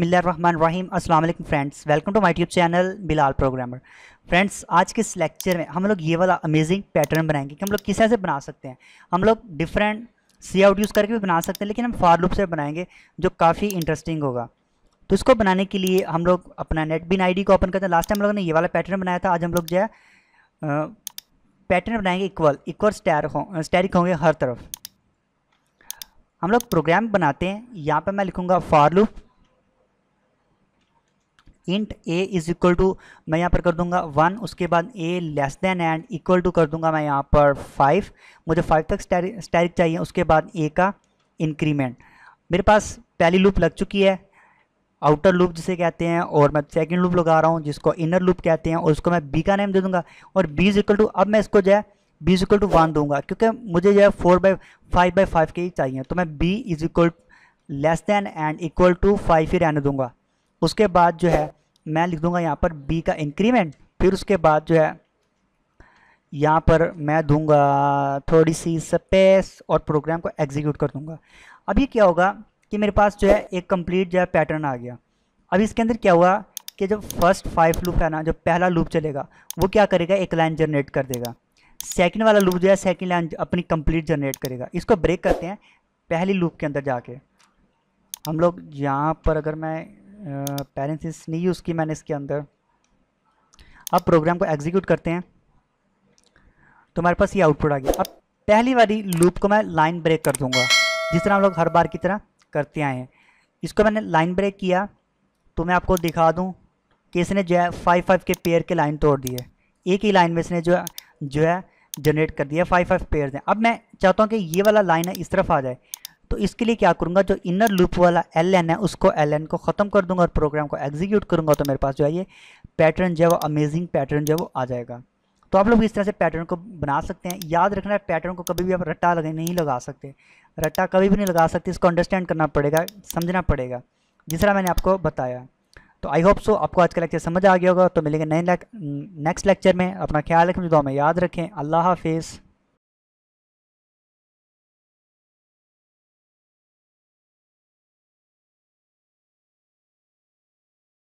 बिसमीम असल friends welcome to my tube channel Bilal programmer friends आज के इस लेक्चर में हम लोग ये वाला अमेजिंग पैटर्न बनाएंगे कि हम लोग किस तरह से बना सकते हैं हम लोग डिफरेंट सी आउट यूज़ करके भी बना सकते हैं लेकिन हम फार लूप से बनाएंगे जो काफ़ी इंटरेस्टिंग होगा तो इसको बनाने के लिए हम लोग अपना नेट बिन आई को ओपन करते हैं लास्ट टाइम हम लोगों ने ये वाला पैटर्न बनाया था आज हम लोग जो है पैटर्न बनाएंगे इक्वल इक्वल स्टैर हो स्टैरिक होंगे हर तरफ हम लोग प्रोग्राम बनाते हैं यहाँ पर मैं लिखूँगा for loop int A is equal to मैं यहाँ पर कर दूंगा वन उसके बाद A less than and equal to कर दूंगा मैं यहाँ पर फाइव मुझे फाइव तक स्टैरिक चाहिए उसके बाद ए का इंक्रीमेंट मेरे पास पहली लूप लग चुकी है आउटर लूप जिसे कहते हैं और मैं सेकंड लूप लगा रहा हूँ जिसको इनर लूप कहते हैं और उसको मैं बी का नेम दे दूंगा और बी इज इक्वल टू अब मैं इसको जो है B is equal to one दूंगा क्योंकि मुझे जो है four by five by five के ही चाहिए तो मैं B is equal less than and equal to five ही रहने दूंगा उसके बाद जो है मैं लिख दूंगा यहाँ पर बी का इंक्रीमेंट फिर उसके बाद जो है यहाँ पर मैं दूंगा थोड़ी सी स्पेस और प्रोग्राम को एग्जीक्यूट कर दूंगा अब ये क्या होगा कि मेरे पास जो है एक कंप्लीट जो है पैटर्न आ गया अब इसके अंदर क्या हुआ कि जो फर्स्ट फाइव लूप है ना जो पहला लूप चलेगा वो क्या करेगा एक लाइन जनरेट कर देगा सेकेंड वाला लूप जो है सेकेंड लाइन अपनी कंप्लीट जनरेट करेगा इसको ब्रेक करते हैं पहली लूप के अंदर जाके हम लोग यहाँ पर अगर मैं पैरेंसिस नहीं यूज़ की मैंने इसके अंदर अब प्रोग्राम को एग्जीक्यूट करते हैं तो हमारे पास ये आउटपुट आ गया अब पहली बारी लूप को मैं लाइन ब्रेक कर दूंगा जिस तरह हम लोग हर बार की तरह करते आए हैं इसको मैंने लाइन ब्रेक किया तो मैं आपको दिखा दूँ कि इसने जो है फाइव फाइव के पेयर के लाइन तोड़ दिए एक ही लाइन में इसने जो जो है जनरेट कर दिया फाइव फाइव पेयर हैं अब मैं चाहता हूँ कि ये वाला लाइन है इस तरफ आ जाए तो इसके लिए क्या करूँगा जो इनर लूप वाला एल है उसको एल को ख़त्म कर दूंगा और प्रोग्राम को एग्जीक्यूट करूँगा तो मेरे पास जो है ये पैटर्न जो है वो अमेजिंग पैटर्न जो है वो आ जाएगा तो आप लोग इस तरह से पैटर्न को बना सकते हैं याद रखना है पैटर्न को कभी भी आप रट्टा लगे नहीं लगा सकते रट्टा कभी भी नहीं लगा सकते इसको अंडरस्टैंड करना पड़ेगा समझना पड़ेगा जिस तरह मैंने आपको बताया तो आई होप सो आपको आज का लेक्चर समझ आ गया होगा तो मिलेंगे नए नेक्स्ट लेक्चर में अपना ख्याल रखें जो हमें याद रखें अल्लाह हाफिज़